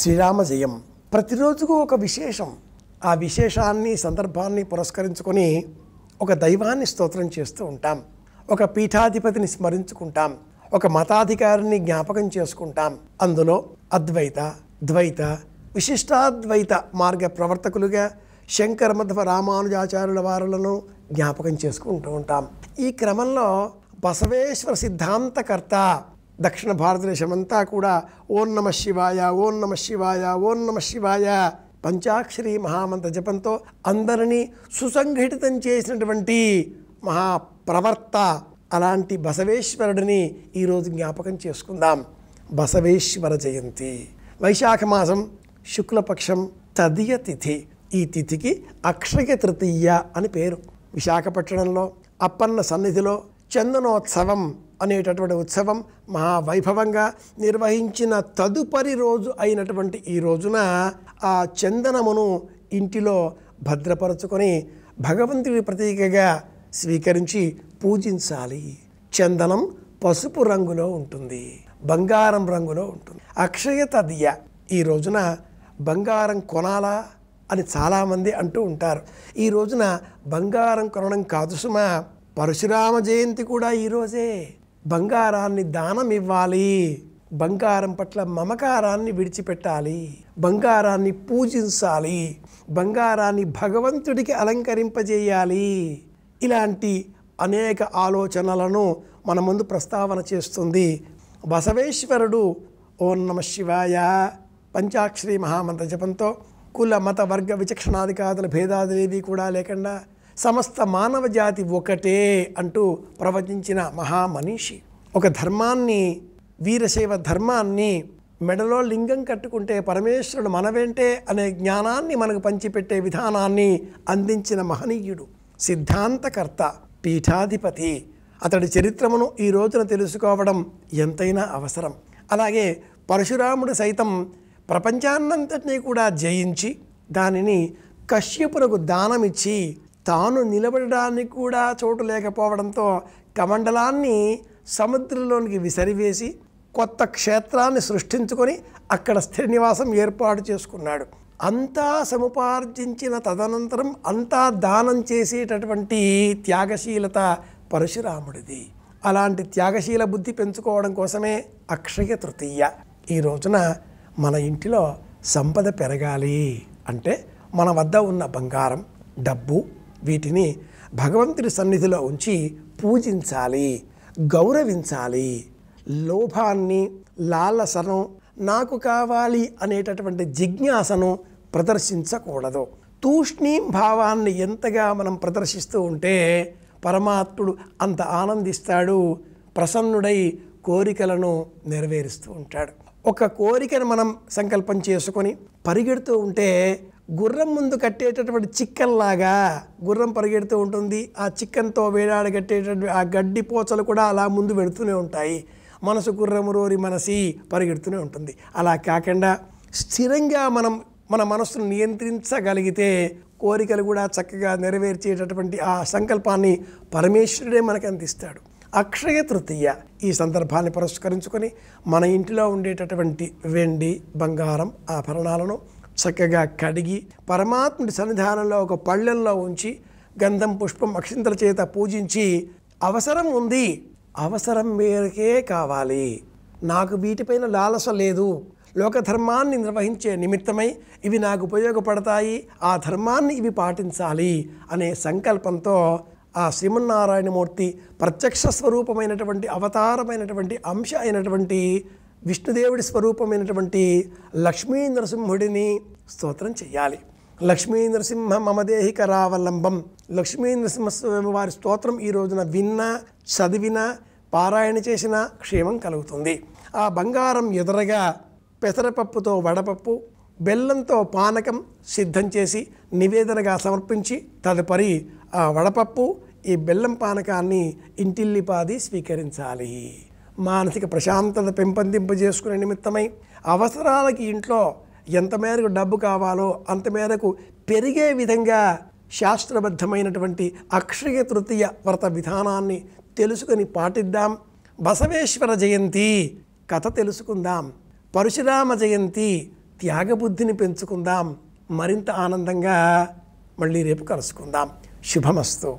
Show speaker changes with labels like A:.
A: శ్రీరామ జయం ప్రతిరోజుకు ఒక విశేషం ఆ విశేషాన్ని సందర్భాన్ని పురస్కరించుకొని ఒక దైవాన్ని స్తోత్రం చేస్తూ ఉంటాం ఒక పీఠాధిపతిని స్మరించుకుంటాం ఒక మతాధికారిని జ్ఞాపకం చేసుకుంటాం అందులో అద్వైత ద్వైత విశిష్టాద్వైత మార్గ ప్రవర్తకులుగా శంకర మధ్వ రామానుజాచార్యుల వారులను జ్ఞాపకం చేసుకుంటూ ఉంటాం ఈ క్రమంలో బసవేశ్వర సిద్ధాంతకర్త దక్షిణ భారతదేశమంతా కూడా ఓం నమ శివాయ ఓం నమ శివాయ ఓం నమ శివాయ పంచాక్షరి మహామంత్ర జపంతో అందరినీ సుసంఘటితం చేసినటువంటి మహాప్రవర్త అలాంటి బసవేశ్వరుడిని ఈరోజు జ్ఞాపకం చేసుకుందాం బసవేశ్వర జయంతి వైశాఖ మాసం శుక్లపక్షం తదియ తిథి ఈ తిథికి అక్షయ తృతీయ అని పేరు విశాఖపట్టణంలో అప్పన్న సన్నిధిలో చందనోత్సవం అనేటటువంటి ఉత్సవం మహావైభవంగా నిర్వహించిన తదుపరి రోజు అయినటువంటి ఈ రోజున ఆ చందనమును ఇంటిలో భద్రపరచుకొని భగవంతుడి ప్రతీకగా స్వీకరించి పూజించాలి చందనం పసుపు రంగులో ఉంటుంది బంగారం రంగులో ఉంటుంది అక్షయ తదియ ఈ రోజున బంగారం కొనాలా అని చాలామంది అంటూ ఉంటారు ఈ రోజున బంగారం కొనడం కాదు సుమా పరశురామ జయంతి కూడా ఈరోజే బంగారాన్ని దానం ఇవ్వాలి బంగారం పట్ల మమకారాన్ని విడిచిపెట్టాలి బంగారాన్ని పూజించాలి బంగారాన్ని భగవంతుడికి అలంకరింపజేయాలి ఇలాంటి అనేక ఆలోచనలను మన ముందు ప్రస్తావన చేస్తుంది బసవేశ్వరుడు ఓం నమ శివాయ పంచాక్షరి మహామంత్ర జపంతో కుల మత వర్గ విచక్షణాధికారుల భేదాదేవి భేదాదులేవి కూడా లేకుండా సమస్త మానవ జాతి ఒకటే అంటూ ప్రవచించిన మహామనీషి ఒక ధర్మాన్ని వీరశైవ ధర్మాన్ని మెడలో లింగం కట్టుకుంటే పరమేశ్వరుడు మనవేంటే అనే జ్ఞానాన్ని మనకు పంచిపెట్టే విధానాన్ని అందించిన మహనీయుడు సిద్ధాంతకర్త పీఠాధిపతి అతడి చరిత్రమును ఈ రోజున తెలుసుకోవడం ఎంతైనా అవసరం అలాగే పరశురాముడు సైతం ప్రపంచాన్నంతటినీ కూడా జయించి దానిని కశ్యపులకు దానమిచ్చి తాను నిలబడడానికి కూడా చోటు లేకపోవడంతో కమండలాన్ని సముద్రంలోనికి విసిరివేసి కొత్త క్షేత్రాన్ని సృష్టించుకొని అక్కడ స్థిర నివాసం ఏర్పాటు చేసుకున్నాడు అంతా సముపార్జించిన తదనంతరం అంతా దానం చేసేటటువంటి త్యాగశీలత పరశురాముడిది అలాంటి త్యాగశీల బుద్ధి పెంచుకోవడం కోసమే అక్షయ తృతీయ ఈ రోజున మన ఇంటిలో సంపద పెరగాలి అంటే మన వద్ద ఉన్న బంగారం డబ్బు వీటిని భగవంతుడి సన్నిధిలో ఉంచి పూజించాలి గౌరవించాలి లోభాన్ని లాలసను నాకు కావాలి అనేటటువంటి జిజ్ఞాసను ప్రదర్శించకూడదు తూష్ణీం భావాన్ని ఎంతగా మనం ప్రదర్శిస్తూ ఉంటే పరమాత్ముడు అంత ఆనందిస్తాడు ప్రసన్నుడై కోరికలను నెరవేరుస్తూ ఉంటాడు ఒక కోరికను మనం సంకల్పం చేసుకొని పరిగెడుతూ ఉంటే గుర్రం ముందు కట్టేటటువంటి చిక్కన్లాగా గుర్రం పరిగెడుతూ ఉంటుంది ఆ చిక్కన్తో కట్టేటటువంటి ఆ గడ్డి పోచలు కూడా అలా ముందు పెడుతూనే ఉంటాయి మనసు గుర్రము రోరి మనసి పరిగెడుతూనే ఉంటుంది అలా కాకుండా స్థిరంగా మనం మన మనసును నియంత్రించగలిగితే కోరికలు కూడా చక్కగా నెరవేర్చేటటువంటి ఆ సంకల్పాన్ని పరమేశ్వరుడే మనకు అందిస్తాడు అక్షయ తృతీయ ఈ సందర్భాన్ని పురస్కరించుకొని మన ఇంటిలో ఉండేటటువంటి వెండి బంగారం ఆభరణాలను చక్కగా కడిగి పరమాత్ముడి సన్నిధానంలో ఒక పళ్ళెంలో ఉంచి గంధం పుష్పం అక్షింతల చేత పూజించి అవసరం ఉంది అవసరం మేరకే కావాలి నాకు వీటిపైన లాలస లేదు లోకధర్మాన్ని నిర్వహించే నిమిత్తమై ఇవి నాకు ఉపయోగపడతాయి ఆ ధర్మాన్ని ఇవి పాటించాలి అనే సంకల్పంతో ఆ శ్రీమన్నారాయణమూర్తి ప్రత్యక్ష స్వరూపమైనటువంటి అవతారమైనటువంటి అంశ అయినటువంటి విష్ణుదేవుడి స్వరూపమైనటువంటి లక్ష్మీ నరసింహుడిని స్తోత్రం చేయాలి లక్ష్మీ నరసింహ మమదేహిక రావలంబం లక్ష్మీ నరసింహస్వామి వారి స్తోత్రం ఈ రోజున విన్నా చదివినా పారాయణ చేసినా క్షేమం కలుగుతుంది ఆ బంగారం ఎదురగా పెసరపప్పుతో వడపప్పు బెల్లంతో పానకం సిద్ధం చేసి నివేదనగా సమర్పించి తదుపరి ఆ వడపప్పు ఈ బెల్లం పానకాన్ని ఇంటిల్లిపాది స్వీకరించాలి మానసిక ప్రశాంతత పెంపొందింపజేసుకునే నిమిత్తమై అవసరాలకి ఇంట్లో ఎంత మేరకు డబ్బు కావాలో అంత మేరకు పెరిగే విధంగా శాస్త్రబద్ధమైనటువంటి అక్షయ తృతీయ వ్రత విధానాన్ని తెలుసుకుని పాటిద్దాం బసవేశ్వర జయంతి కథ తెలుసుకుందాం పరశురామ జయంతి త్యాగబుద్ధిని పెంచుకుందాం మరింత ఆనందంగా మళ్ళీ రేపు కలుసుకుందాం శుభమస్తు